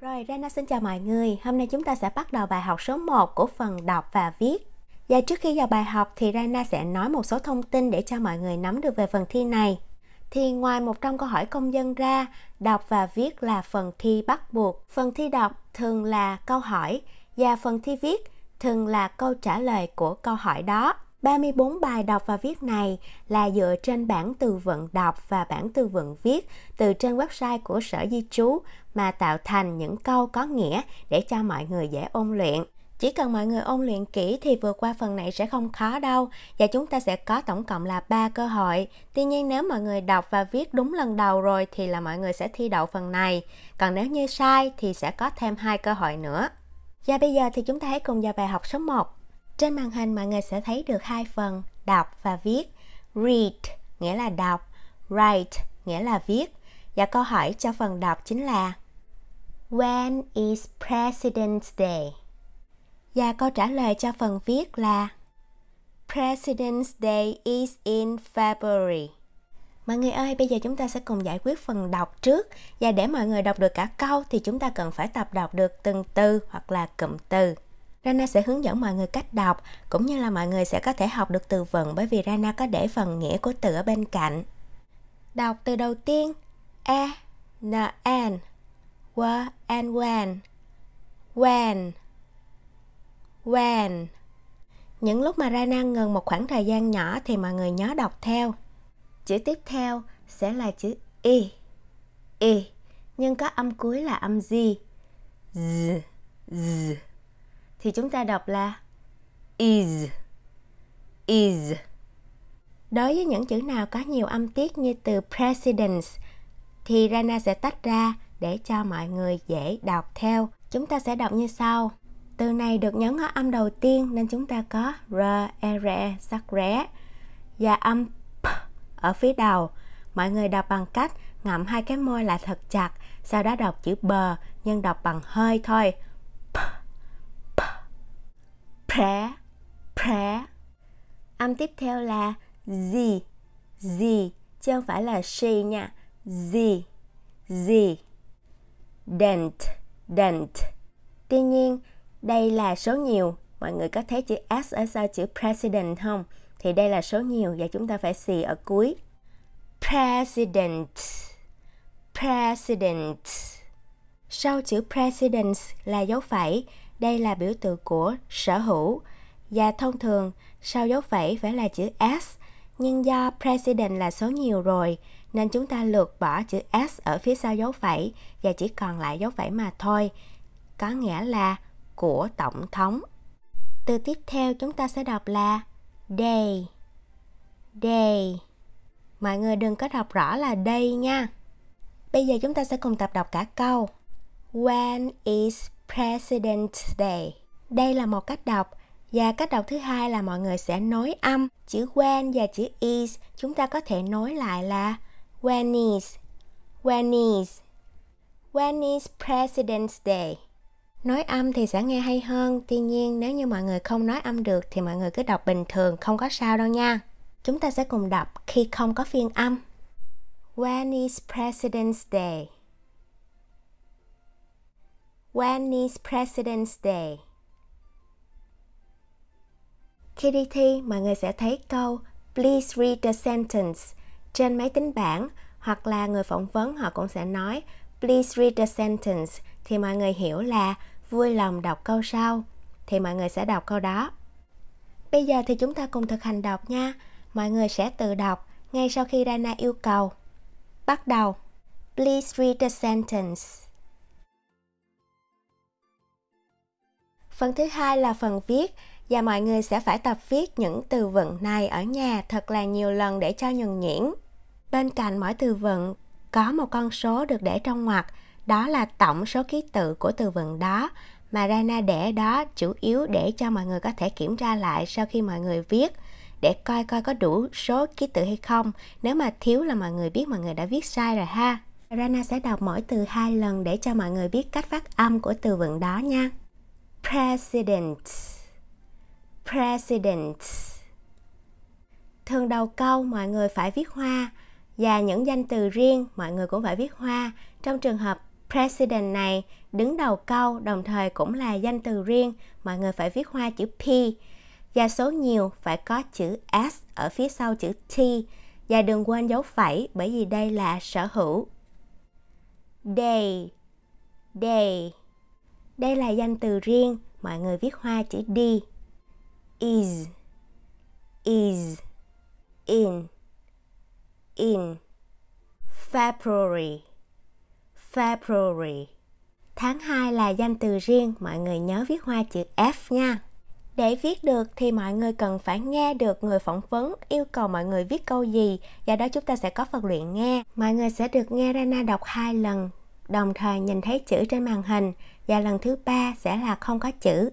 Rồi, Rana xin chào mọi người. Hôm nay chúng ta sẽ bắt đầu bài học số 1 của phần đọc và viết. Và trước khi vào bài học thì Rana sẽ nói một số thông tin để cho mọi người nắm được về phần thi này. Thì ngoài 100 câu hỏi công dân ra, đọc và viết là phần thi bắt buộc. Phần thi đọc thường là câu hỏi và phần thi viết thường là câu trả lời của câu hỏi đó. 34 bài đọc và viết này là dựa trên bản từ vựng đọc và bản từ vựng viết từ trên website của Sở Di trú mà tạo thành những câu có nghĩa để cho mọi người dễ ôn luyện. Chỉ cần mọi người ôn luyện kỹ thì vượt qua phần này sẽ không khó đâu và chúng ta sẽ có tổng cộng là 3 cơ hội. Tuy nhiên nếu mọi người đọc và viết đúng lần đầu rồi thì là mọi người sẽ thi đậu phần này. Còn nếu như sai thì sẽ có thêm hai cơ hội nữa. Và bây giờ thì chúng ta hãy cùng vào bài học số 1. Trên màn hình mọi người sẽ thấy được hai phần đọc và viết. Read nghĩa là đọc, write nghĩa là viết. Và câu hỏi cho phần đọc chính là When is President's Day? Và câu trả lời cho phần viết là President's Day is in February. Mọi người ơi, bây giờ chúng ta sẽ cùng giải quyết phần đọc trước và để mọi người đọc được cả câu thì chúng ta cần phải tập đọc được từng từ hoặc là cụm từ. Rana sẽ hướng dẫn mọi người cách đọc, cũng như là mọi người sẽ có thể học được từ vựng bởi vì Rana có để phần nghĩa của từ ở bên cạnh. Đọc từ đầu tiên E, N, N, W, N, When, When, When. Những lúc mà Rana ngừng một khoảng thời gian nhỏ thì mọi người nhớ đọc theo. Chữ tiếp theo sẽ là chữ Y, Y, nhưng có âm cuối là âm Z, Z, Z thì chúng ta đọc là is is đối với những chữ nào có nhiều âm tiết như từ presidents thì Rana sẽ tách ra để cho mọi người dễ đọc theo. Chúng ta sẽ đọc như sau. Từ này được nhấn ở âm đầu tiên nên chúng ta có r, e, r, e, sắc rẽ và âm p ở phía đầu. Mọi người đọc bằng cách ngậm hai cái môi lại thật chặt, sau đó đọc chữ bờ nhưng đọc bằng hơi thôi pré pré âm tiếp theo là gì gì chứ không phải là she nha gì gì dent dent tuy nhiên đây là số nhiều mọi người có thấy chữ s ở sau chữ president không thì đây là số nhiều và chúng ta phải xì ở cuối president president sau chữ president là dấu phẩy đây là biểu tượng của sở hữu và thông thường sau dấu phẩy phải là chữ S. Nhưng do president là số nhiều rồi nên chúng ta lược bỏ chữ S ở phía sau dấu phẩy và chỉ còn lại dấu phẩy mà thôi. Có nghĩa là của tổng thống. Từ tiếp theo chúng ta sẽ đọc là day. Day. Mọi người đừng có đọc rõ là day nha. Bây giờ chúng ta sẽ cùng tập đọc cả câu. When is President's Day? Đây là một cách đọc và cách đọc thứ hai là mọi người sẽ nối âm chữ when và chữ is chúng ta có thể nối lại là when is when is when is President's Day? Nói âm thì sẽ nghe hay hơn, tuy nhiên nếu như mọi người không nói âm được thì mọi người cứ đọc bình thường, không có sao đâu nha. Chúng ta sẽ cùng đọc khi không có phiên âm. When is President's Day? When is President's Day? Khi đi thi, mọi người sẽ thấy câu Please read the sentence trên máy tính bảng hoặc là người phỏng vấn họ cũng sẽ nói Please read the sentence thì mọi người hiểu là vui lòng đọc câu sau thì mọi người sẽ đọc câu đó. Bây giờ thì chúng ta cùng thực hành đọc nha. Mọi người sẽ tự đọc ngay sau khi Dana yêu cầu. Bắt đầu. Please read the sentence. Phần thứ hai là phần viết và mọi người sẽ phải tập viết những từ vựng này ở nhà thật là nhiều lần để cho nhuần nhuyễn. Bên cạnh mỗi từ vựng có một con số được để trong ngoặc, đó là tổng số ký tự của từ vựng đó mà Rana để đó chủ yếu để cho mọi người có thể kiểm tra lại sau khi mọi người viết để coi coi có đủ số ký tự hay không. Nếu mà thiếu là mọi người biết mọi người đã viết sai rồi ha. Rana sẽ đọc mỗi từ hai lần để cho mọi người biết cách phát âm của từ vựng đó nha president president thường đầu câu mọi người phải viết hoa và những danh từ riêng mọi người cũng phải viết hoa trong trường hợp president này đứng đầu câu đồng thời cũng là danh từ riêng mọi người phải viết hoa chữ p và số nhiều phải có chữ s ở phía sau chữ t và đừng quên dấu phẩy bởi vì đây là sở hữu day day đây là danh từ riêng, mọi người viết hoa chữ D. Is, is, in, in. February, February. Tháng 2 là danh từ riêng, mọi người nhớ viết hoa chữ F nha. Để viết được thì mọi người cần phải nghe được người phỏng vấn yêu cầu mọi người viết câu gì và đó chúng ta sẽ có phần luyện nghe. Mọi người sẽ được nghe Rana đọc hai lần, đồng thời nhìn thấy chữ trên màn hình và lần thứ ba sẽ là không có chữ.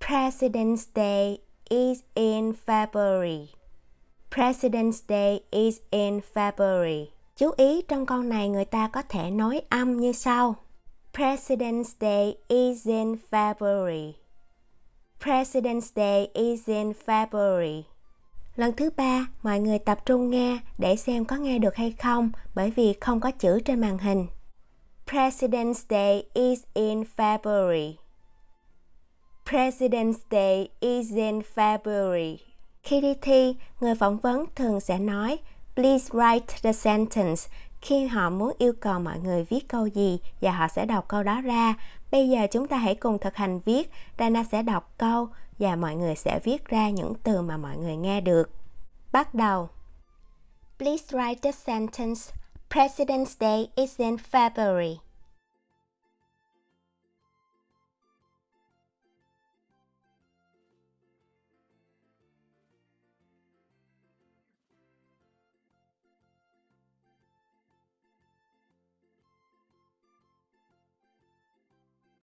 President's Day is in February. President's Day is in February. Chú ý trong câu này người ta có thể nói âm như sau. President's Day is in February. President's Day is in February. Lần thứ ba, mọi người tập trung nghe để xem có nghe được hay không bởi vì không có chữ trên màn hình. President's Day is in February. President's Day is in February. Khi đi thi, người phỏng vấn thường sẽ nói Please write the sentence khi họ muốn yêu cầu mọi người viết câu gì và họ sẽ đọc câu đó ra. Bây giờ chúng ta hãy cùng thực hành viết. Dana sẽ đọc câu và mọi người sẽ viết ra những từ mà mọi người nghe được. Bắt đầu. Please write the sentence President's Day is in February.